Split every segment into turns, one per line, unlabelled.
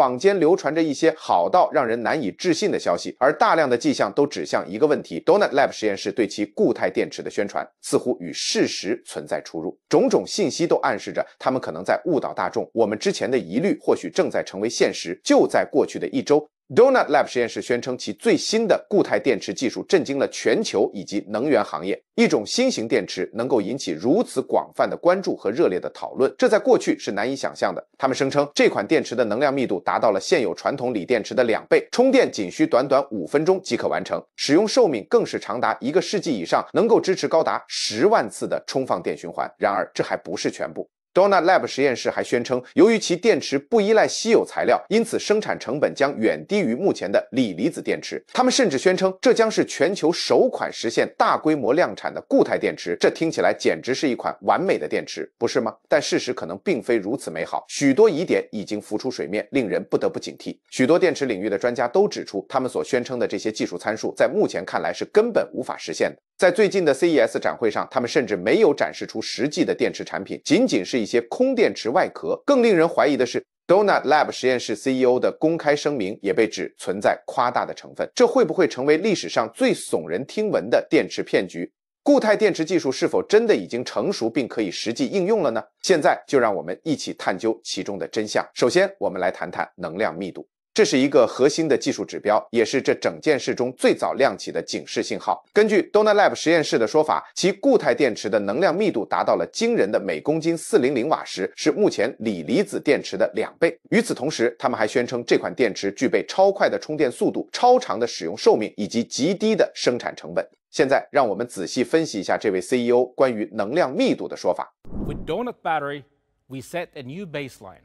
坊间流传着一些好到让人难以置信的消息，而大量的迹象都指向一个问题：Donut Lab 实验室对其固态电池的宣传似乎与事实存在出入。种种信息都暗示着他们可能在误导大众。我们之前的疑虑或许正在成为现实。就在过去的一周。d o n u a t Lab 实验室宣称，其最新的固态电池技术震惊了全球以及能源行业。一种新型电池能够引起如此广泛的关注和热烈的讨论，这在过去是难以想象的。他们声称，这款电池的能量密度达到了现有传统锂电池的两倍，充电仅需短短五分钟即可完成，使用寿命更是长达一个世纪以上，能够支持高达十万次的充放电循环。然而，这还不是全部。Dona Lab 实验室还宣称，由于其电池不依赖稀有材料，因此生产成本将远低于目前的锂离子电池。他们甚至宣称，这将是全球首款实现大规模量产的固态电池。这听起来简直是一款完美的电池，不是吗？但事实可能并非如此美好，许多疑点已经浮出水面，令人不得不警惕。许多电池领域的专家都指出，他们所宣称的这些技术参数，在目前看来是根本无法实现的。在最近的 CES 展会上，他们甚至没有展示出实际的电池产品，仅仅是。一些空电池外壳，更令人怀疑的是，Donut Lab 实验室 CEO 的公开声明也被指存在夸大的成分，这会不会成为历史上最耸人听闻的电池骗局？固态电池技术是否真的已经成熟并可以实际应用了呢？现在就让我们一起探究其中的真相。首先，我们来谈谈能量密度。这是一个核心的技术指标，也是这整件事中最早亮起的警示信号。根据 Donut Lab 实验室的说法，其固态电池的能量密度达到了惊人的每公斤四零零瓦时，是目前锂离子电池的两倍。与此同时，他们还宣称这款电池具备超快的充电速度、超长的使用寿命以及极低的生产成本。现在，让我们仔细分析一下这位 CEO 关于能量密度的说法。With Donut Battery, we set a new baseline: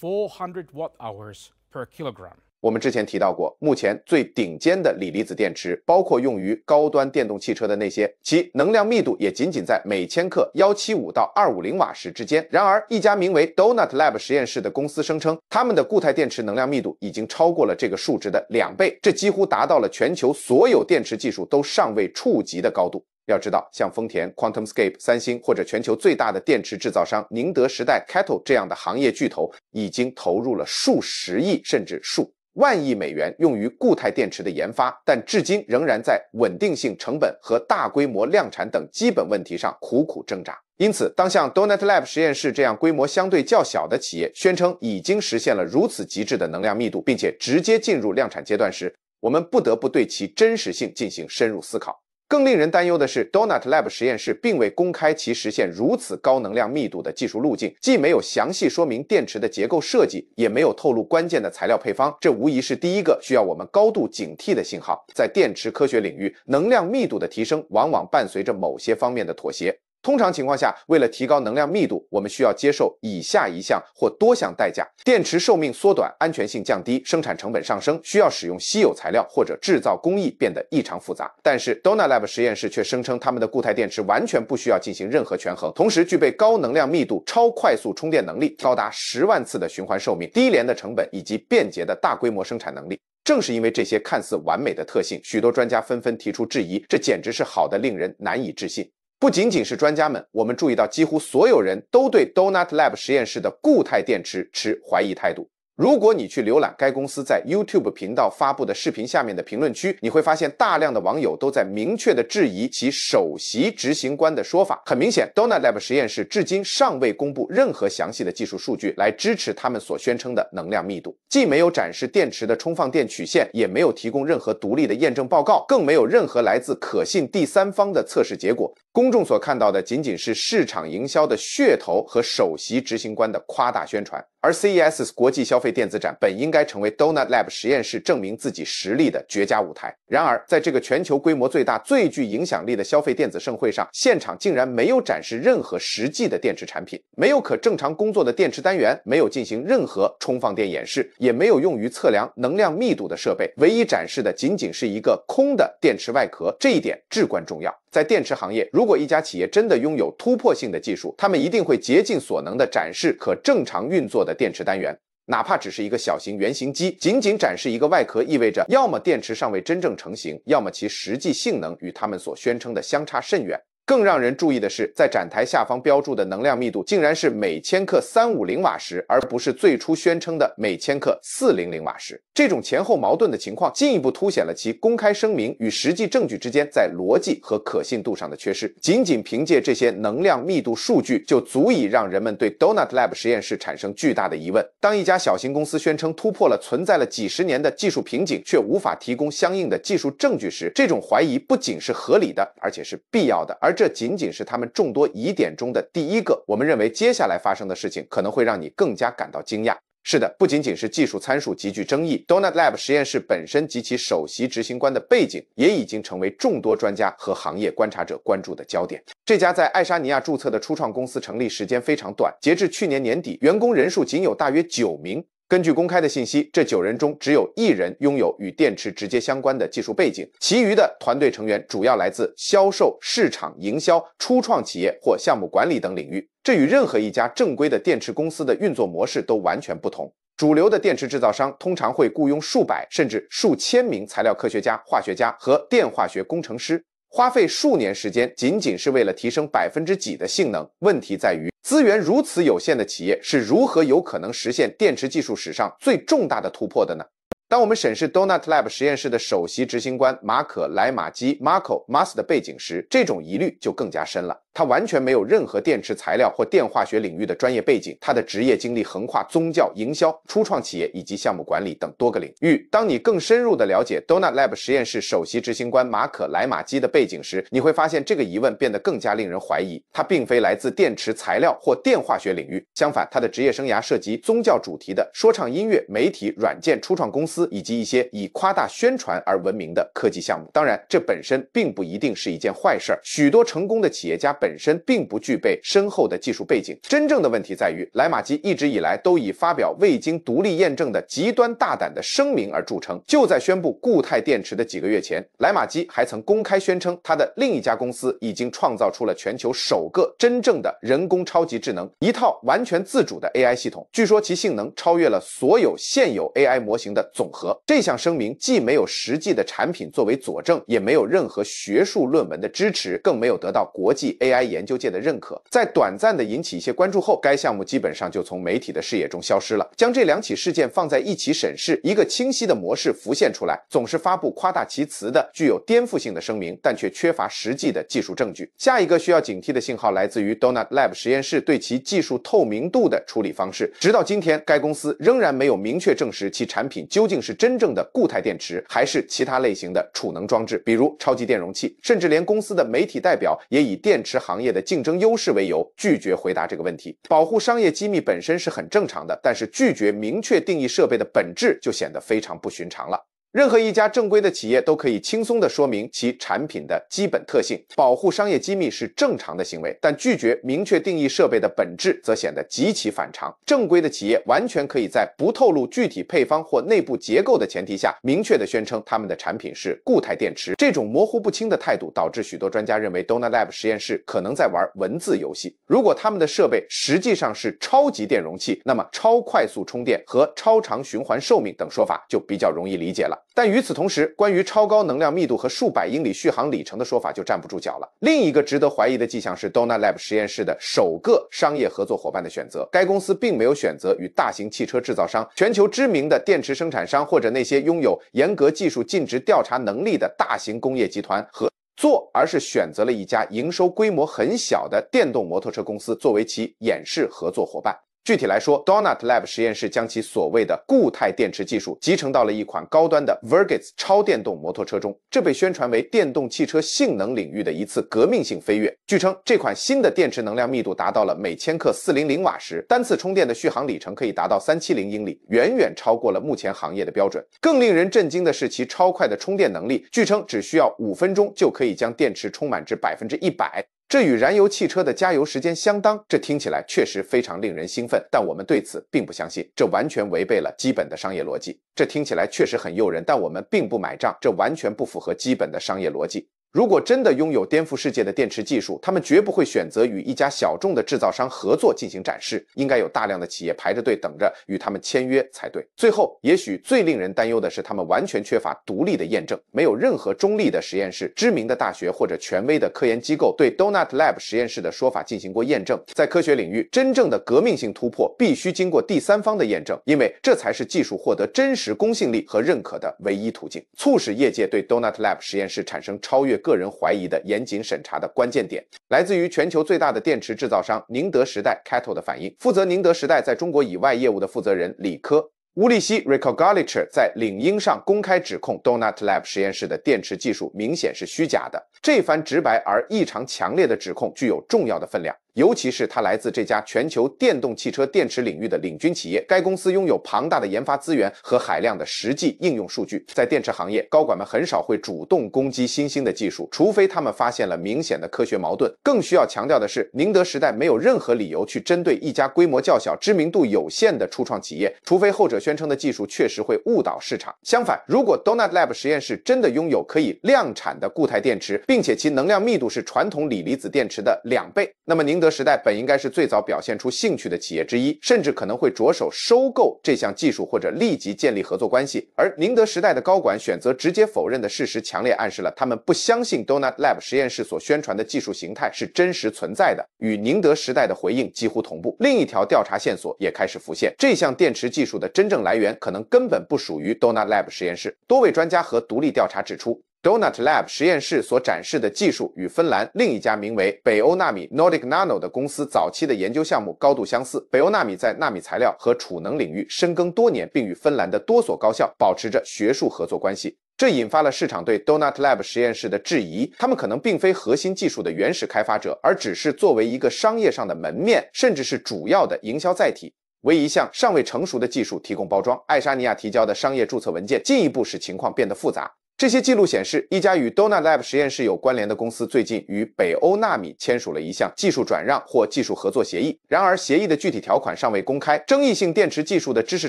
400 watt hours. per kilogram。我们之前提到过，目前最顶尖的锂离子电池，包括用于高端电动汽车的那些，其能量密度也仅仅在每千克幺七五到二五零瓦时之间。然而，一家名为 Donut Lab 实验室的公司声称，他们的固态电池能量密度已经超过了这个数值的两倍，这几乎达到了全球所有电池技术都尚未触及的高度。要知道，像丰田 QuantumScape、三星或者全球最大的电池制造商宁德时代、CATL t e 这样的行业巨头，已经投入了数十亿甚至数万亿美元用于固态电池的研发，但至今仍然在稳定性、成本和大规模量产等基本问题上苦苦挣扎。因此，当像 Donut Lab 实验室这样规模相对较小的企业宣称已经实现了如此极致的能量密度，并且直接进入量产阶段时，我们不得不对其真实性进行深入思考。更令人担忧的是，Donut Lab 实验室并未公开其实现如此高能量密度的技术路径，既没有详细说明电池的结构设计，也没有透露关键的材料配方。这无疑是第一个需要我们高度警惕的信号。在电池科学领域，能量密度的提升往往伴随着某些方面的妥协。通常情况下，为了提高能量密度，我们需要接受以下一项或多项代价：电池寿命缩短、安全性降低、生产成本上升、需要使用稀有材料或者制造工艺变得异常复杂。但是，Dona Lab 实验室却声称，他们的固态电池完全不需要进行任何权衡，同时具备高能量密度、超快速充电能力、高达十万次的循环寿命、低廉的成本以及便捷的大规模生产能力。正是因为这些看似完美的特性，许多专家纷纷提出质疑，这简直是好的令人难以置信。不仅仅是专家们，我们注意到几乎所有人都对 Donut Lab 实验室的固态电池持怀疑态度。如果你去浏览该公司在 YouTube 频道发布的视频下面的评论区，你会发现大量的网友都在明确的质疑其首席执行官的说法。很明显 d o n t Lab 实验室至今尚未公布任何详细的技术数据来支持他们所宣称的能量密度，既没有展示电池的充放电曲线，也没有提供任何独立的验证报告，更没有任何来自可信第三方的测试结果。公众所看到的仅仅是市场营销的噱头和首席执行官的夸大宣传，而 CES 国际消费电子展本应该成为 Dona Lab 实验室证明自己实力的绝佳舞台。然而，在这个全球规模最大、最具影响力的消费电子盛会上，现场竟然没有展示任何实际的电池产品，没有可正常工作的电池单元，没有进行任何充放电演示，也没有用于测量能量密度的设备。唯一展示的仅仅是一个空的电池外壳。这一点至关重要。在电池行业，如果一家企业真的拥有突破性的技术，他们一定会竭尽所能的展示可正常运作的电池单元。哪怕只是一个小型原型机，仅仅展示一个外壳，意味着要么电池尚未真正成型，要么其实际性能与他们所宣称的相差甚远。更让人注意的是，在展台下方标注的能量密度竟然是每千克三五零瓦时，而不是最初宣称的每千克四零零瓦时。这种前后矛盾的情况，进一步凸显了其公开声明与实际证据之间在逻辑和可信度上的缺失。仅仅凭借这些能量密度数据，就足以让人们对 Donut Lab 实验室产生巨大的疑问。当一家小型公司宣称突破了存在了几十年的技术瓶颈，却无法提供相应的技术证据时，这种怀疑不仅是合理的，而且是必要的。而这仅仅是他们众多疑点中的第一个。我们认为接下来发生的事情可能会让你更加感到惊讶。是的，不仅仅是技术参数极具争议 d o n u t Lab 实验室本身及其首席执行官的背景也已经成为众多专家和行业观察者关注的焦点。这家在爱沙尼亚注册的初创公司成立时间非常短，截至去年年底，员工人数仅有大约九名。根据公开的信息，这九人中只有一人拥有与电池直接相关的技术背景，其余的团队成员主要来自销售、市场营销、初创企业或项目管理等领域。这与任何一家正规的电池公司的运作模式都完全不同。主流的电池制造商通常会雇佣数百甚至数千名材料科学家、化学家和电化学工程师。花费数年时间，仅仅是为了提升百分之几的性能？问题在于，资源如此有限的企业，是如何有可能实现电池技术史上最重大的突破的呢？当我们审视 Donut Lab 实验室的首席执行官马可莱马基 （Marco Mas） 的背景时，这种疑虑就更加深了。他完全没有任何电池材料或电化学领域的专业背景。他的职业经历横跨宗教、营销、初创企业以及项目管理等多个领域。当你更深入的了解 Donut Lab 实验室首席执行官马可莱马基的背景时，你会发现这个疑问变得更加令人怀疑。他并非来自电池材料或电化学领域，相反，他的职业生涯涉及宗教主题的说唱音乐、媒体、软件初创公司。以及一些以夸大宣传而闻名的科技项目。当然，这本身并不一定是一件坏事儿。许多成功的企业家本身并不具备深厚的技术背景。真正的问题在于，莱马基一直以来都以发表未经独立验证的极端大胆的声明而著称。就在宣布固态电池的几个月前，莱马基还曾公开宣称他的另一家公司已经创造出了全球首个真正的人工超级智能，一套完全自主的 AI 系统。据说其性能超越了所有现有 AI 模型的总。和这项声明既没有实际的产品作为佐证，也没有任何学术论文的支持，更没有得到国际 AI 研究界的认可。在短暂的引起一些关注后，该项目基本上就从媒体的视野中消失了。将这两起事件放在一起审视，一个清晰的模式浮现出来：总是发布夸大其词的、具有颠覆性的声明，但却缺乏实际的技术证据。下一个需要警惕的信号来自于 Donut Lab 实验室对其技术透明度的处理方式。直到今天，该公司仍然没有明确证实其产品究竟。是真正的固态电池，还是其他类型的储能装置，比如超级电容器？甚至连公司的媒体代表也以电池行业的竞争优势为由，拒绝回答这个问题。保护商业机密本身是很正常的，但是拒绝明确定义设备的本质，就显得非常不寻常了。任何一家正规的企业都可以轻松的说明其产品的基本特性，保护商业机密是正常的行为，但拒绝明确定义设备的本质则显得极其反常。正规的企业完全可以在不透露具体配方或内部结构的前提下，明确的宣称他们的产品是固态电池。这种模糊不清的态度，导致许多专家认为 d o n t Lab 实验室可能在玩文字游戏。如果他们的设备实际上是超级电容器，那么超快速充电和超长循环寿命等说法就比较容易理解了。但与此同时，关于超高能量密度和数百英里续航里程的说法就站不住脚了。另一个值得怀疑的迹象是 Dona Lab 实验室的首个商业合作伙伴的选择。该公司并没有选择与大型汽车制造商、全球知名的电池生产商或者那些拥有严格技术尽职调查能力的大型工业集团合作，而是选择了一家营收规模很小的电动摩托车公司作为其演示合作伙伴。具体来说，Donut Lab 实验室将其所谓的固态电池技术集成到了一款高端的 v i r g i s 超电动摩托车中，这被宣传为电动汽车性能领域的一次革命性飞跃。据称，这款新的电池能量密度达到了每千克四零零瓦时，单次充电的续航里程可以达到三七零英里，远远超过了目前行业的标准。更令人震惊的是其超快的充电能力，据称只需要五分钟就可以将电池充满至百分之一百。这与燃油汽车的加油时间相当，这听起来确实非常令人兴奋，但我们对此并不相信，这完全违背了基本的商业逻辑。这听起来确实很诱人，但我们并不买账，这完全不符合基本的商业逻辑。如果真的拥有颠覆世界的电池技术，他们绝不会选择与一家小众的制造商合作进行展示。应该有大量的企业排着队等着与他们签约才对。最后，也许最令人担忧的是，他们完全缺乏独立的验证，没有任何中立的实验室、知名的大学或者权威的科研机构对 Donut Lab 实验室的说法进行过验证。在科学领域，真正的革命性突破必须经过第三方的验证，因为这才是技术获得真实公信力和认可的唯一途径，促使业界对 Donut Lab 实验室产生超越。个人怀疑的严谨审查的关键点，来自于全球最大的电池制造商宁德时代 CATL 的反应。负责宁德时代在中国以外业务的负责人李科乌利西 （Rico g a l i c h e 在领英上公开指控 Donut Lab 实验室的电池技术明显是虚假的。这番直白而异常强烈的指控具有重要的分量。尤其是它来自这家全球电动汽车电池领域的领军企业，该公司拥有庞大的研发资源和海量的实际应用数据。在电池行业，高管们很少会主动攻击新兴的技术，除非他们发现了明显的科学矛盾。更需要强调的是，宁德时代没有任何理由去针对一家规模较小、知名度有限的初创企业，除非后者宣称的技术确实会误导市场。相反，如果 Donut Lab 实验室真的拥有可以量产的固态电池，并且其能量密度是传统锂离子电池的两倍，那么宁德。时代本应该是最早表现出兴趣的企业之一，甚至可能会着手收购这项技术或者立即建立合作关系。而宁德时代的高管选择直接否认的事实，强烈暗示了他们不相信 Donut Lab 实验室所宣传的技术形态是真实存在的。与宁德时代的回应几乎同步，另一条调查线索也开始浮现：这项电池技术的真正来源可能根本不属于 Donut Lab 实验室。多位专家和独立调查指出。Donut Lab 实验室所展示的技术与芬兰另一家名为北欧纳米 Nordic Nano 的公司早期的研究项目高度相似。北欧纳米在纳米材料和储能领域深耕多年，并与芬兰的多所高校保持着学术合作关系。这引发了市场对 Donut Lab 实验室的质疑，他们可能并非核心技术的原始开发者，而只是作为一个商业上的门面，甚至是主要的营销载体，为一项尚未成熟的技术提供包装。爱沙尼亚提交的商业注册文件进一步使情况变得复杂。这些记录显示，一家与 Donut Lab 实验室有关联的公司最近与北欧纳米签署了一项技术转让或技术合作协议。然而，协议的具体条款尚未公开，争议性电池技术的知识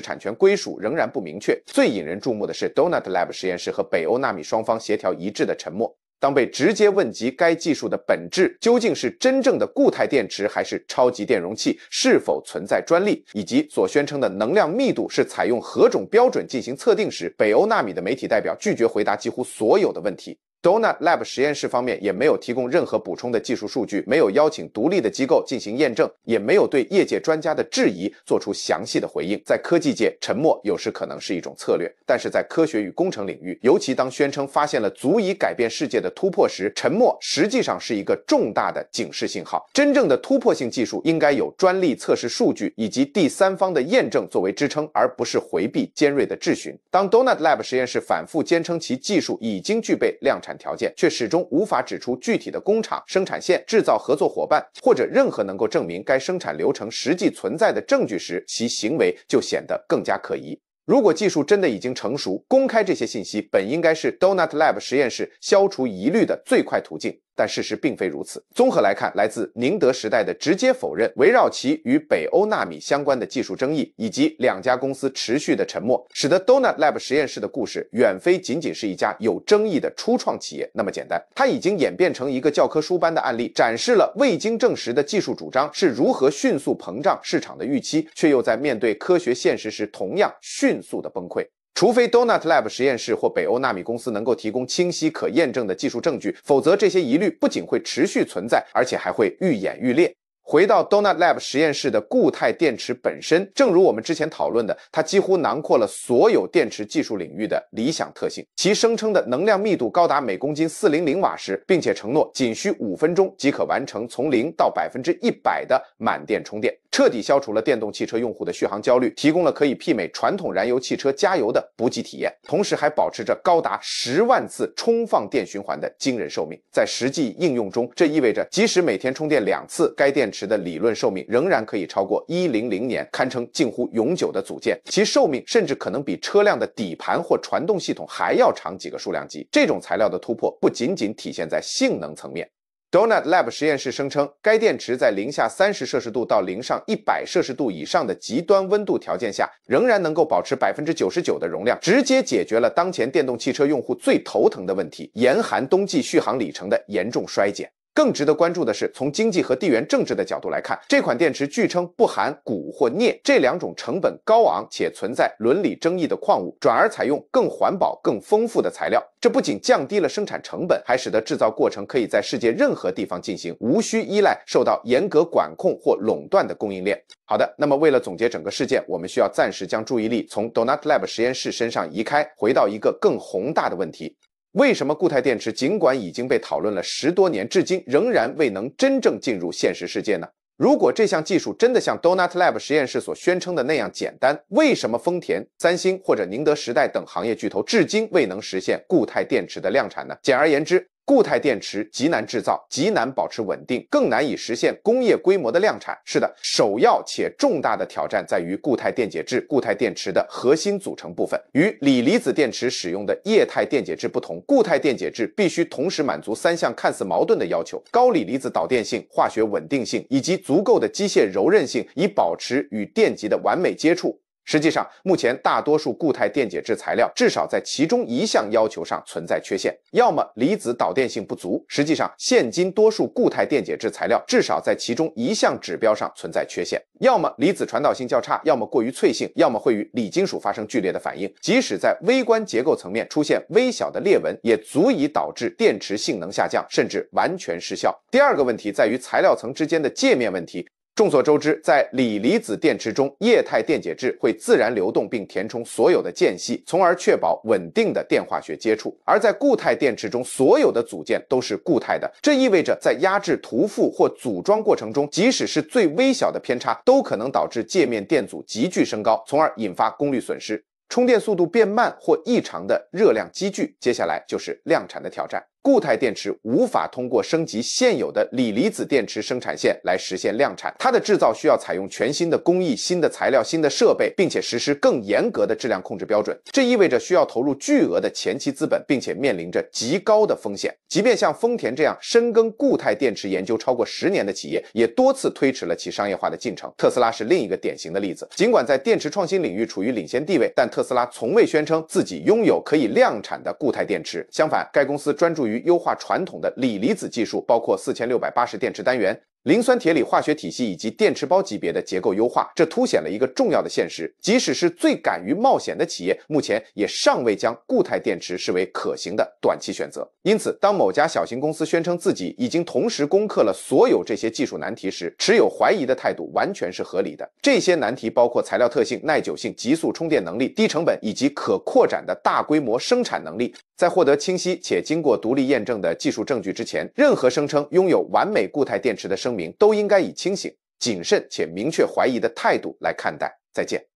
产权归属仍然不明确。最引人注目的是 Donut Lab 实验室和北欧纳米双方协调一致的沉默。当被直接问及该技术的本质究竟是真正的固态电池还是超级电容器，是否存在专利，以及所宣称的能量密度是采用何种标准进行测定时，北欧纳米的媒体代表拒绝回答几乎所有的问题。Donut Lab 实验室方面也没有提供任何补充的技术数据，没有邀请独立的机构进行验证，也没有对业界专家的质疑做出详细的回应。在科技界，沉默有时可能是一种策略，但是在科学与工程领域，尤其当宣称发现了足以改变世界的突破时，沉默实际上是一个重大的警示信号。真正的突破性技术应该有专利测试数据以及第三方的验证作为支撑，而不是回避尖锐的质询。当 Donut Lab 实验室反复坚称其技术已经具备量产，条件却始终无法指出具体的工厂生产线、制造合作伙伴或者任何能够证明该生产流程实际存在的证据时，其行为就显得更加可疑。如果技术真的已经成熟，公开这些信息本应该是 Donut Lab 实验室消除疑虑的最快途径。但事实并非如此。综合来看，来自宁德时代的直接否认，围绕其与北欧纳米相关的技术争议，以及两家公司持续的沉默，使得 DonaLab 实验室的故事远非仅仅是一家有争议的初创企业那么简单。它已经演变成一个教科书般的案例，展示了未经证实的技术主张是如何迅速膨胀市场的预期，却又在面对科学现实时同样迅速的崩溃。除非 Donut Lab 实验室或北欧纳米公司能够提供清晰可验证的技术证据，否则这些疑虑不仅会持续存在，而且还会愈演愈烈。回到 Donut Lab 实验室的固态电池本身，正如我们之前讨论的，它几乎囊括了所有电池技术领域的理想特性。其声称的能量密度高达每公斤四零零瓦时，并且承诺仅需五分钟即可完成从零到百分之一百的满电充电。彻底消除了电动汽车用户的续航焦虑，提供了可以媲美传统燃油汽车加油的补给体验，同时还保持着高达十万次充放电循环的惊人寿命。在实际应用中，这意味着即使每天充电两次，该电池的理论寿命仍然可以超过一零零年，堪称近乎永久的组件。其寿命甚至可能比车辆的底盘或传动系统还要长几个数量级。这种材料的突破不仅仅体现在性能层面。Donut Lab 实验室声称，该电池在零下三十摄氏度到零上一百摄氏度以上的极端温度条件下，仍然能够保持百分之九十九的容量，直接解决了当前电动汽车用户最头疼的问题——严寒冬季续航里程的严重衰减。更值得关注的是，从经济和地缘政治的角度来看，这款电池据称不含钴或镍这两种成本高昂且存在伦理争议的矿物，转而采用更环保、更丰富的材料。这不仅降低了生产成本，还使得制造过程可以在世界任何地方进行，无需依赖受到严格管控或垄断的供应链。好的，那么为了总结整个事件，我们需要暂时将注意力从 Donut Lab 实验室身上移开，回到一个更宏大的问题。为什么固态电池尽管已经被讨论了十多年，至今仍然未能真正进入现实世界呢？如果这项技术真的像 Donut Lab 实验室所宣称的那样简单，为什么丰田、三星或者宁德时代等行业巨头至今未能实现固态电池的量产呢？简而言之，固态电池极难制造，极难保持稳定，更难以实现工业规模的量产。是的，首要且重大的挑战在于固态电解质，固态电池的核心组成部分。与锂离子电池使用的液态电解质不同，固态电解质必须同时满足三项看似矛盾的要求：高锂离子导电性、化学稳定性，以及足够的机械柔韧性，以保持与电极的完美接触。实际上，目前大多数固态电解质材料至少在其中一项要求上存在缺陷，要么离子导电性不足。实际上，现今多数固态电解质材料至少在其中一项指标上存在缺陷，要么离子传导性较差，要么过于脆性，要么会与锂金属发生剧烈的反应。即使在微观结构层面出现微小的裂纹，也足以导致电池性能下降，甚至完全失效。第二个问题在于材料层之间的界面问题。众所周知，在锂离子电池中，液态电解质会自然流动并填充所有的间隙，从而确保稳定的电化学接触。而在固态电池中，所有的组件都是固态的，这意味着在压制、涂覆或组装过程中，即使是最微小的偏差，都可能导致界面电阻急剧升高，从而引发功率损失、充电速度变慢或异常的热量积聚。接下来就是量产的挑战。固态电池无法通过升级现有的锂离子电池生产线来实现量产，它的制造需要采用全新的工艺、新的材料、新的设备，并且实施更严格的质量控制标准。这意味着需要投入巨额的前期资本，并且面临着极高的风险。即便像丰田这样深耕固态电池研究超过十年的企业，也多次推迟了其商业化的进程。特斯拉是另一个典型的例子。尽管在电池创新领域处于领先地位，但特斯拉从未宣称自己拥有可以量产的固态电池。相反，该公司专注于于优化传统的锂离子技术，包括四千六百八十电池单元。磷酸铁锂化学体系以及电池包级别的结构优化，这凸显了一个重要的现实：即使是最敢于冒险的企业，目前也尚未将固态电池视为可行的短期选择。因此，当某家小型公司宣称自己已经同时攻克了所有这些技术难题时，持有怀疑的态度完全是合理的。这些难题包括材料特性、耐久性、极速充电能力、低成本以及可扩展的大规模生产能力。在获得清晰且经过独立验证的技术证据之前，任何声称拥有完美固态电池的生都应该以清醒、谨慎且明确怀疑的态度来看待。再见。